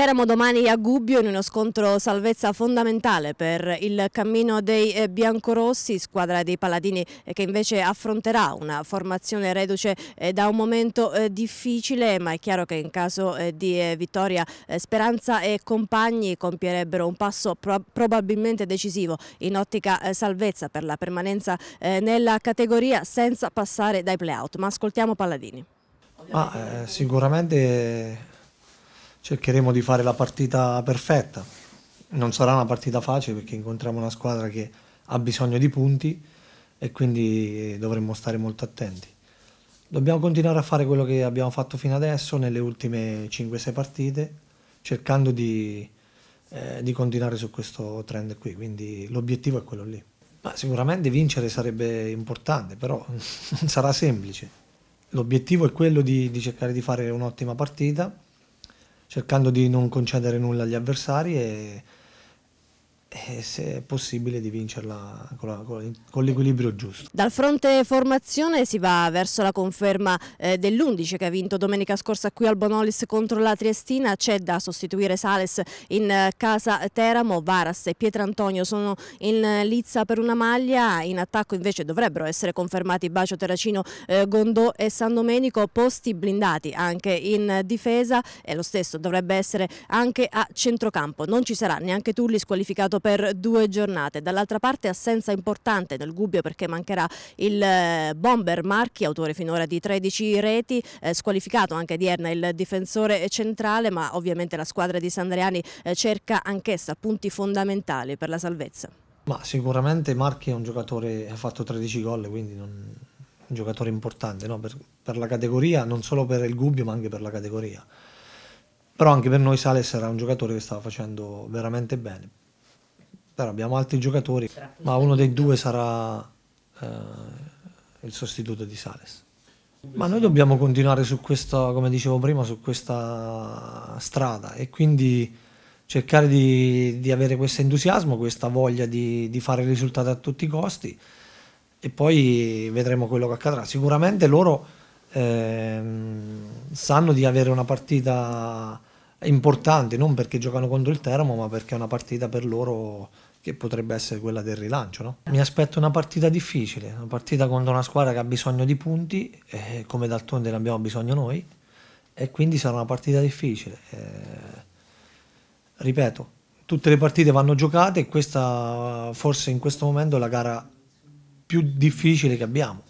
Teramo domani a Gubbio in uno scontro salvezza fondamentale per il cammino dei eh, biancorossi, squadra dei Paladini eh, che invece affronterà una formazione reduce eh, da un momento difficile, ma è chiaro che in caso di vittoria Speranza e compagni compierebbero un passo probabilmente decisivo in ottica salvezza per la permanenza nella categoria senza passare dai playout. Ma ascoltiamo Paladini. Ma, eh, sicuramente cercheremo di fare la partita perfetta. Non sarà una partita facile perché incontriamo una squadra che ha bisogno di punti e quindi dovremmo stare molto attenti. Dobbiamo continuare a fare quello che abbiamo fatto fino adesso nelle ultime 5-6 partite, cercando di, eh, di continuare su questo trend qui, quindi l'obiettivo è quello lì. Ma sicuramente vincere sarebbe importante, però non sarà semplice. L'obiettivo è quello di, di cercare di fare un'ottima partita cercando di non concedere nulla agli avversari e e eh, se è possibile di vincerla con, la, con l'equilibrio giusto. Dal fronte formazione si va verso la conferma eh, dell'11 che ha vinto domenica scorsa qui al Bonolis contro la Triestina, c'è da sostituire Sales in eh, casa Teramo, Varas e Pietrantonio sono in eh, lizza per una maglia, in attacco invece dovrebbero essere confermati Bacio Terracino, eh, Gondò e San Domenico, posti blindati anche in difesa e lo stesso dovrebbe essere anche a centrocampo, non ci sarà neanche Tulli squalificato per due giornate. Dall'altra parte assenza importante nel Gubbio perché mancherà il eh, bomber Marchi, autore finora di 13 reti, eh, squalificato anche di Erna il difensore centrale, ma ovviamente la squadra di Sandriani eh, cerca anch'essa punti fondamentali per la salvezza. Ma sicuramente Marchi è un giocatore che ha fatto 13 gol, quindi non... un giocatore importante no? per, per la categoria, non solo per il Gubbio ma anche per la categoria però anche per noi Sales era un giocatore che stava facendo veramente bene. Allora, abbiamo altri giocatori, ma uno dei due sarà eh, il sostituto di Sales. Ma noi dobbiamo continuare su questa, come dicevo prima, su questa strada e quindi cercare di, di avere questo entusiasmo, questa voglia di, di fare risultati a tutti i costi e poi vedremo quello che accadrà. Sicuramente loro eh, sanno di avere una partita importante, non perché giocano contro il Teramo, ma perché è una partita per loro che potrebbe essere quella del rilancio. No? Mi aspetto una partita difficile, una partita contro una squadra che ha bisogno di punti, eh, come d'altronde ne abbiamo bisogno noi, e quindi sarà una partita difficile. Eh, ripeto, tutte le partite vanno giocate e questa forse in questo momento è la gara più difficile che abbiamo.